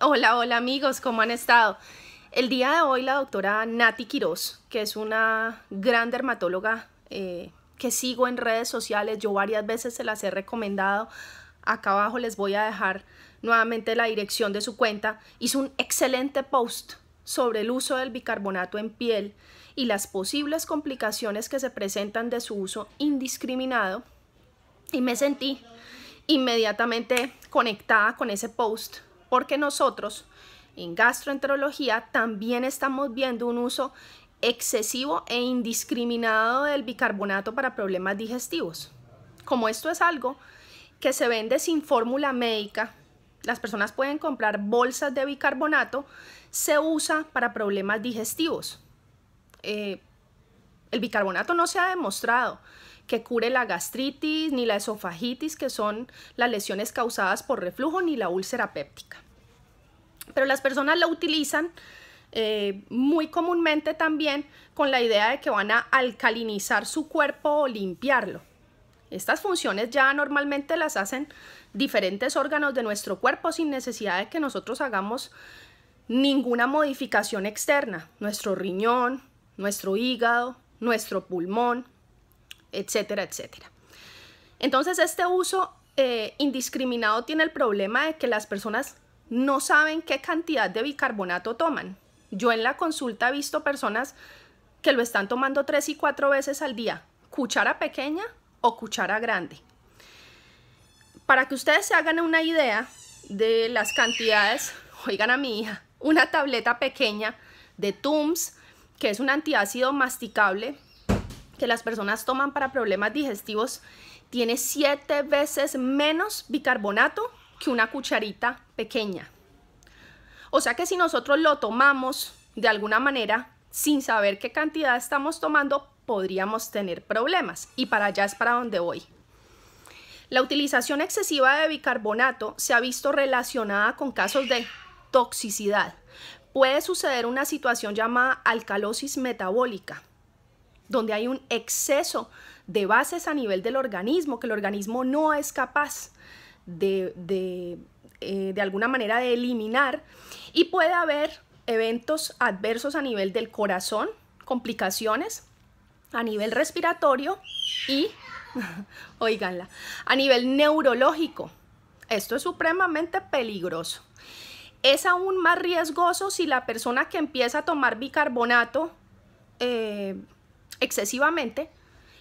Hola, hola amigos, ¿cómo han estado? El día de hoy la doctora Nati Quiroz, que es una gran dermatóloga eh, que sigo en redes sociales, yo varias veces se las he recomendado, acá abajo les voy a dejar nuevamente la dirección de su cuenta, hizo un excelente post sobre el uso del bicarbonato en piel y las posibles complicaciones que se presentan de su uso indiscriminado y me sentí inmediatamente conectada con ese post porque nosotros en gastroenterología también estamos viendo un uso excesivo e indiscriminado del bicarbonato para problemas digestivos. Como esto es algo que se vende sin fórmula médica, las personas pueden comprar bolsas de bicarbonato, se usa para problemas digestivos. Eh, el bicarbonato no se ha demostrado que cure la gastritis ni la esofagitis, que son las lesiones causadas por reflujo, ni la úlcera péptica. Pero las personas lo utilizan eh, muy comúnmente también con la idea de que van a alcalinizar su cuerpo o limpiarlo. Estas funciones ya normalmente las hacen diferentes órganos de nuestro cuerpo sin necesidad de que nosotros hagamos ninguna modificación externa. Nuestro riñón, nuestro hígado, nuestro pulmón, etcétera, etcétera. Entonces este uso eh, indiscriminado tiene el problema de que las personas no saben qué cantidad de bicarbonato toman. Yo en la consulta he visto personas que lo están tomando tres y cuatro veces al día, cuchara pequeña o cuchara grande. Para que ustedes se hagan una idea de las cantidades, oigan a mi hija, una tableta pequeña de Tums que es un antiácido masticable que las personas toman para problemas digestivos, tiene siete veces menos bicarbonato que una cucharita pequeña. O sea que si nosotros lo tomamos de alguna manera, sin saber qué cantidad estamos tomando, podríamos tener problemas. Y para allá es para donde voy. La utilización excesiva de bicarbonato se ha visto relacionada con casos de toxicidad, puede suceder una situación llamada alcalosis metabólica, donde hay un exceso de bases a nivel del organismo, que el organismo no es capaz de, de, eh, alguna manera de eliminar, y puede haber eventos adversos a nivel del corazón, complicaciones, a nivel respiratorio y, oíganla, a nivel neurológico. Esto es supremamente peligroso. Es aún más riesgoso si la persona que empieza a tomar bicarbonato eh, excesivamente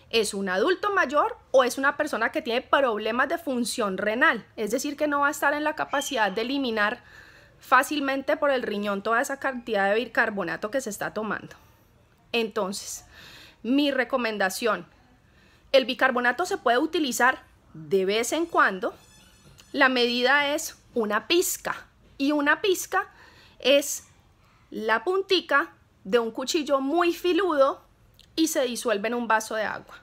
es un adulto mayor o es una persona que tiene problemas de función renal, es decir, que no va a estar en la capacidad de eliminar fácilmente por el riñón toda esa cantidad de bicarbonato que se está tomando. Entonces, mi recomendación, el bicarbonato se puede utilizar de vez en cuando, la medida es una pizca y una pizca es la puntica de un cuchillo muy filudo y se disuelve en un vaso de agua.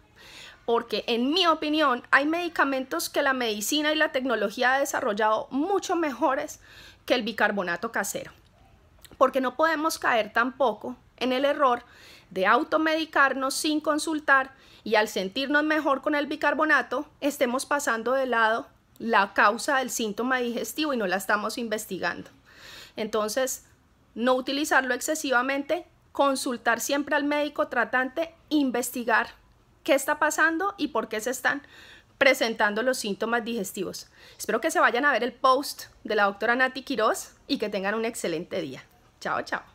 Porque en mi opinión hay medicamentos que la medicina y la tecnología ha desarrollado mucho mejores que el bicarbonato casero. Porque no podemos caer tampoco en el error de automedicarnos sin consultar y al sentirnos mejor con el bicarbonato estemos pasando de lado la causa del síntoma digestivo y no la estamos investigando. Entonces, no utilizarlo excesivamente, consultar siempre al médico tratante, investigar qué está pasando y por qué se están presentando los síntomas digestivos. Espero que se vayan a ver el post de la doctora Nati Quiroz y que tengan un excelente día. Chao, chao.